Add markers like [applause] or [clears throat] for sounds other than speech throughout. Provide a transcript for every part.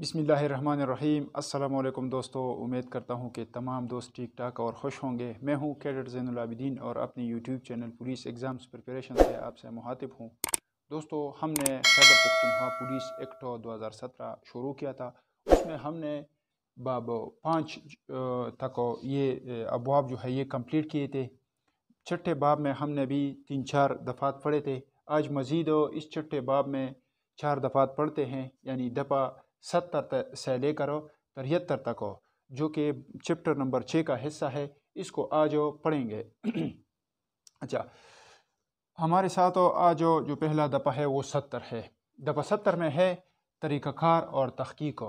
बिसमीम अल्लाम दोस्तों उम्मीद करता हूँ कि तमाम दोस्त ठीक ठाक और खुश होंगे मैं हूँ कैडेट ज़ैनलाबिदीन और अपने YouTube channel police exams preparation से आपसे मुहातिब हूँ दोस्तों हमने सैबर पुख्तनखा पुलिस एक्ट दो हज़ार सत्रह शुरू किया था उसमें हमने बाब पाँच तक ये अबवाब जो है ये कम्प्लीट किए थे छठे बाब में हमने भी तीन चार दफ़ात पढ़े थे आज मज़ीद इस छठे बाब में चार दफ़ात पढ़ते हैं यानी दफ़ा सत्तर से लेकर तिहत्तर तक हो जो कि चैप्टर नंबर छः का हिस्सा है इसको आज पढ़ेंगे [clears throat] अच्छा हमारे साथ आज जो पहला दफ़ा है वो सत्तर है दफ़ा सत्तर में है तरीक़ाकार और तहकीक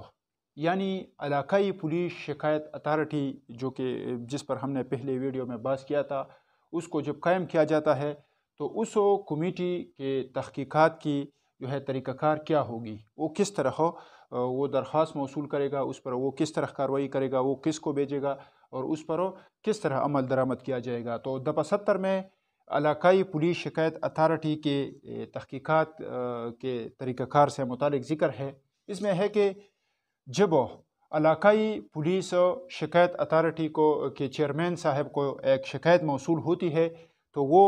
यानी इलाकई पुलिस शिकायत अथॉरिटी जो कि जिस पर हमने पहले वीडियो में बात किया था उसको जब कायम किया जाता है तो उस कमेटी के तहकीक़ात की जो है तरीक़ाकार क्या होगी वो किस तरह हो वो दरख्वास्त मौसू करेगा उस पर वो किस तरह कार्रवाई करेगा वो किस को भेजेगा और उस पर किस तरह अमल दरामद किया जाएगा तो दफा सत्तर में इलाकई पुलिस शिकायत अथॉरिटी के तहकीक़ात के तरीक़ाकार से मुतल ज़िक्र है इसमें है कि जब इलाकई पुलिस शिकायत अथॉरिटी को के चेयरमैन साहब को एक शिकायत मौसू होती है तो वो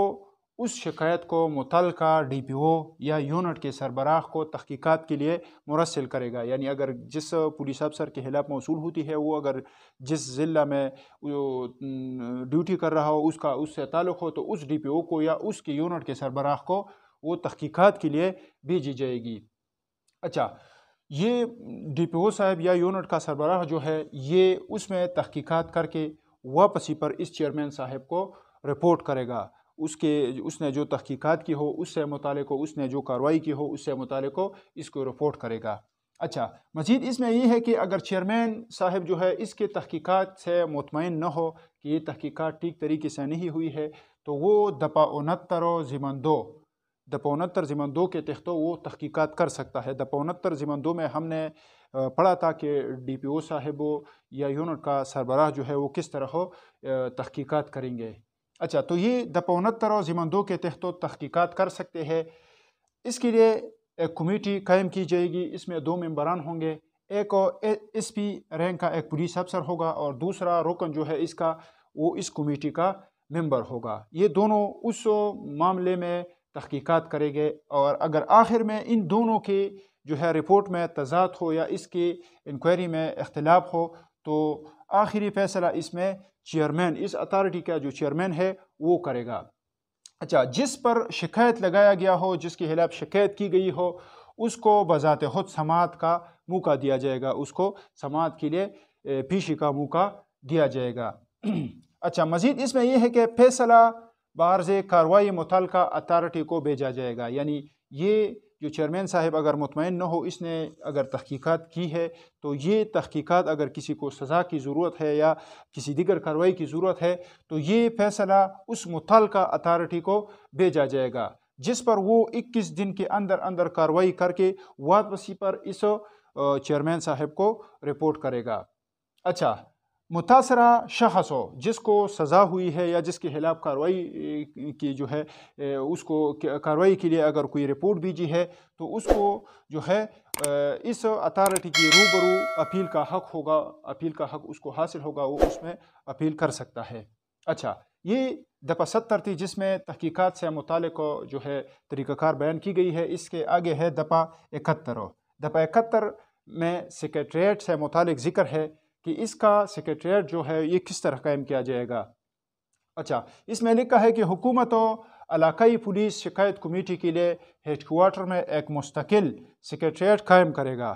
उस शिकायत को मुतल डी पी ओ या यूनिट के सरबराह को तहकीकत के लिए मुरसल करेगा यानी अगर जिस पुलिस अफसर के खिलाफ मौसू होती है वो अगर जिस ज़िला में ड्यूटी कर रहा हो उसका उससे ताल्लुक़ हो तो उस डी पी ओ को या उसके यूनिट के सरबराह को वो तहकीकत के लिए भेजी जाएगी अच्छा ये डी पी ओ साहब या यूनिट का सरबराह जो है ये उसमें तहकीक़ात करके वापसी पर इस चेयरमैन साहब को रिपोर्ट करेगा उसके उसने जो तहकीकात की हो उससे मुताल हो उसने जो कार्रवाई की हो उससे मुतल हो इसको रिपोर्ट करेगा अच्छा मजीद इसमें यह है कि अगर चेयरमैन साहब जो है इसके तहकीकात से मुतमिन न हो कि ये तहकीकात ठीक तरीके से नहीं हुई है तो वो दपा उनहत्तर ज़िमन दो दपा उनहत्तर ज़िमन दो के तहत वो तहकीकात कर सकता है दपा उनहत्तर ज़िमन दो में हमने पढ़ा था कि डी पी ओ साहब या यूनिट का सरबराह जो है वो किस तरह हो तहकीकात करेंगे अच्छा तो ये दपौनहत्तर और जिमंदो के तहत तहकीक़ात कर सकते हैं इसके लिए एक कमेटी कायम की जाएगी इसमें दो मेंबरान होंगे एक एस पी रैंक का एक पुलिस अफसर होगा और दूसरा रोकन जो है इसका वो इस कमेटी का मेंबर होगा ये दोनों उस मामले में तहकीकात करेंगे और अगर आखिर में इन दोनों के जो है रिपोर्ट में तजाद हो या इसकी इंक्वायरी में अख्तिलाफ़ हो तो आखिरी फैसला इसमें चेयरमैन इस अथॉरिटी का जो चेयरमैन है वो करेगा अच्छा जिस पर शिकायत लगाया गया हो जिसके खिलाफ शिकायत की गई हो उसको बजात खुद समात का मौका दिया जाएगा उसको समात के लिए पेशी का मौका दिया जाएगा [clears throat] अच्छा मज़ीद इसमें यह है कि फैसला बारज कार्रवाई मुतल अथार्टी को भेजा जाएगा यानी ये जो चेयरमैन साहब अगर मुतमिन न हो इसने अगर तहकीकात की है तो ये तहकीकात अगर किसी को सज़ा की ज़रूरत है या किसी दिगर कार्रवाई की ज़रूरत है तो ये फ़ैसला उस मुतल अथॉरिटी को भेजा जाएगा जिस पर वो इक्कीस दिन के अंदर अंदर कार्रवाई करके वापसी पर इस चेयरमैन साहब को रिपोर्ट करेगा अच्छा मुतासरा शख्स हो जिसको सज़ा हुई है या जिसके खिलाफ कार्रवाई की जो है उसको कार्रवाई के लिए अगर कोई रिपोर्ट भेजी है तो उसको जो है इस अथॉरिटी की रूबरू अपील का हक होगा अपील का हक उसको हासिल होगा वो उसमें अपील कर सकता है अच्छा ये दफा सत्तर थी जिसमें तहकीक़ात से मुतल जो है तरीक़ाकार बयान की गई है इसके आगे है दफा इकहत्तर दफा इकहत्तर में सेक्रेटरीट से मुतल ज़िक्र है कि इसका सेक्रेटरीट जो है ये किस तरह कायम किया जाएगा अच्छा इसमें लिखा है कि हुकूमत इलाकई पुलिस शिकायत कमेटी के लिए हेडकोार्टर में एक मुस्तकिल सेक्रेटरीट कायम करेगा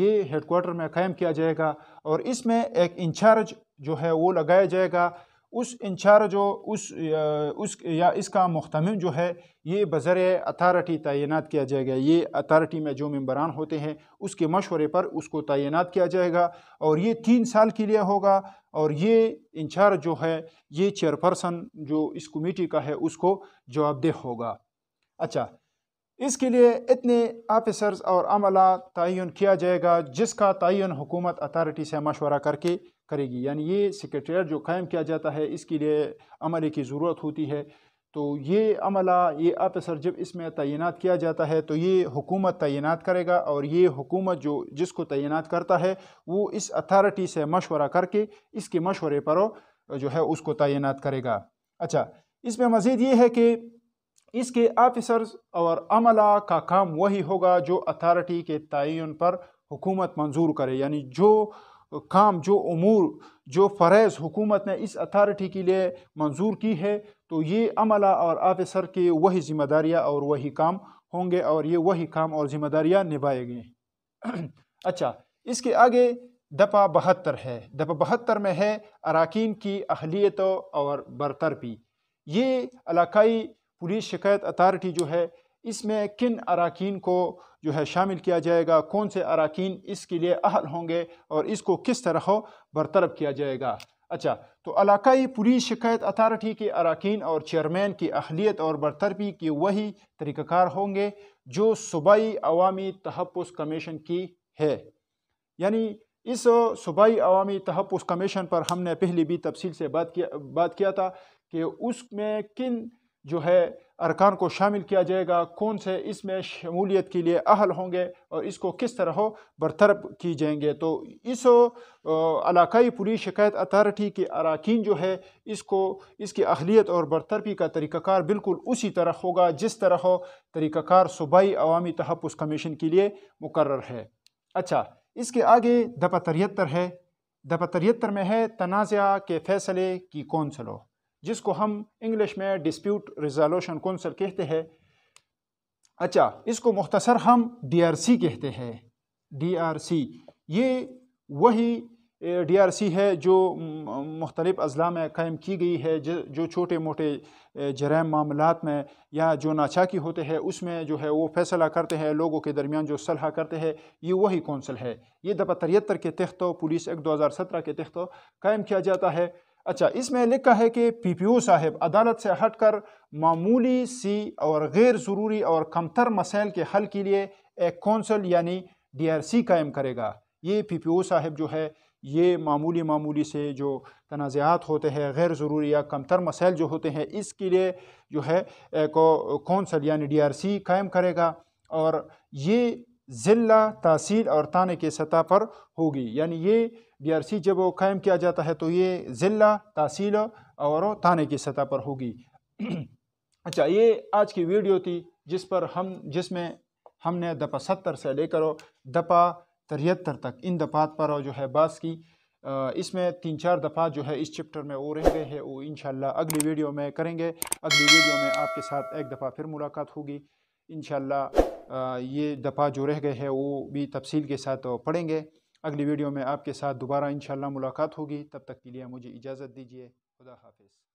ये हेडकोार्टर में कायम किया जाएगा और इसमें एक इंचार्ज जो है वो लगाया जाएगा उस इंचार्ज जो उस या, उस या इसका मुख्तम जो है ये बज़र अथारटी तैनात किया जाएगा ये अथारटी में जो मम्बरान होते हैं उसके मशवरे पर उसको तैनात किया जाएगा और ये तीन साल के लिए होगा और ये इंचार्ज जो है ये चेयरपर्सन जो इस कमेटी का है उसको जवाबदेह होगा अच्छा इसके लिए इतने ऑफिसर्स और अमला तयन किया जाएगा जिसका तयन हुकूमत अथॉरिटी से मशवरा करके करेगी यानी ये सेक्रेटरीट जो कायम किया जाता है इसके लिए अमले की ज़रूरत होती है तो ये अमला ये ऑफिसर जब इसमें तैनात किया जाता है तो ये हुकूमत तैनात करेगा और ये हुकूमत जो जिसको तैनात करता है वो इस अथॉरिटी से मशवरा करके इसके मशवरे पर जो है उसको तैनात करेगा अच्छा इसमें मज़ीद ये है कि इसके ऑफिसर्स और अमला का काम वही होगा जो अथॉरिटी के तयन पर हुकूमत मंजूर करे यानी जो काम जो अमूर जो फ़रज़ हुकूमत ने इस अथॉरिटी के लिए मंजूर की है तो ये अमला और ऑफिसर के वही जिम्मेदारियाँ और वही काम होंगे और ये वही काम और जिम्मेदारियाँ निभाएंगे [clears throat] अच्छा इसके आगे दफा बहत्तर है दफा बहत्तर में है अरकान की अहलीतों और बरतरपी ये इलाकई पुलिस शिकायत अथार्टी जो है इसमें किन अरकान को जो है शामिल किया जाएगा कौन से अरकान इसके लिए अहल होंगे और इसको किस तरह बरतरफ किया जाएगा अच्छा तो इलाकई पुलिस शिकायत अथॉरिटी के अरकान और चेयरमैन की अहलीत और बरतरफी के वही तरीक़ाकार होंगे जो सूबाई अवामी तहफ़ कमीशन की है यानी इस सूबाई अवामी तहफ़ कमीशन पर हमने पहले भी तफसील से बात किया बात किया था कि उसमें किन जो है अरकान को शामिल किया जाएगा कौन से इसमें शमूलियत के लिए अहल होंगे और इसको किस तरह हो बरतरब की जाएंगे तो इस इलाकई पुलिस शिकायत अथॉरिटी के अरकान जो है इसको इसकी अहलियत और बरतरबी का तरीक़ाकार बिल्कुल उसी तरह होगा जिस तरह हो तरीक़ाकार सूबाई अवामी तहफ़ कमीशन के लिए मुकर है अच्छा इसके आगे दफा तिहत्तर है दफा तिहत्तर में है तनाज़ा के फ़ैसले की कौंसलों जिसको हम इंग्लिश में डिस्प्यूट रिजोल्यूशन कौंसल कहते हैं अच्छा इसको मुख्तसर हम डीआरसी कहते हैं डीआरसी ये वही डीआरसी है जो मुख्तलिफ अजला में कायम की गई है जो छोटे मोटे जराम मामलात में या जो नाचाकी होते हैं उसमें जो है वो फैसला करते हैं लोगों के दरमियान जो सलाह करते हैं ये वही कौंसल है ये दफा तिहत्तर के तहत पुलिस एक्ट दो हज़ार सत्रह के तहत कायम किया जाता है अच्छा इसमें लिखा है कि पी पी ओ साहब अदालत से हटकर मामूली सी और गैर ज़रूरी और कमतर मसाइल के हल के लिए एक कौंसल यानी सी कायम करेगा ये पी पी ओ साहब जो है ये मामूली मामूली से जो तनाज़ात होते हैं गैर ज़रूरी या कमतर मसाइल जो होते हैं इसके लिए जो है एक कौंसल यानी सी कायम करेगा और ये ज़िला तहसील और थाने के सतह पर होगी यानी ये सी जब वो कायम किया जाता है तो ये ज़िला तहसील और थाने की सतह पर होगी [clears throat] अच्छा ये आज की वीडियो थी जिस पर हम जिसमें हमने दफा सत्तर से लेकर दफा तिहत्तर तक इन दफात पर जो है बात की इसमें तीन चार दफ़ा जो है इस चैप्टर में वो रह गए हैं वो इन अगली वीडियो में करेंगे अगली वीडियो में आपके साथ एक दफ़ा फिर मुलाकात होगी इन ये दफ़ा जो रह गए हैं वो भी तफसील के साथ पढ़ेंगे अगली वीडियो में आपके साथ दोबारा इन मुलाकात होगी तब तक के लिए मुझे इजाज़त दीजिए खुदा हाफिज़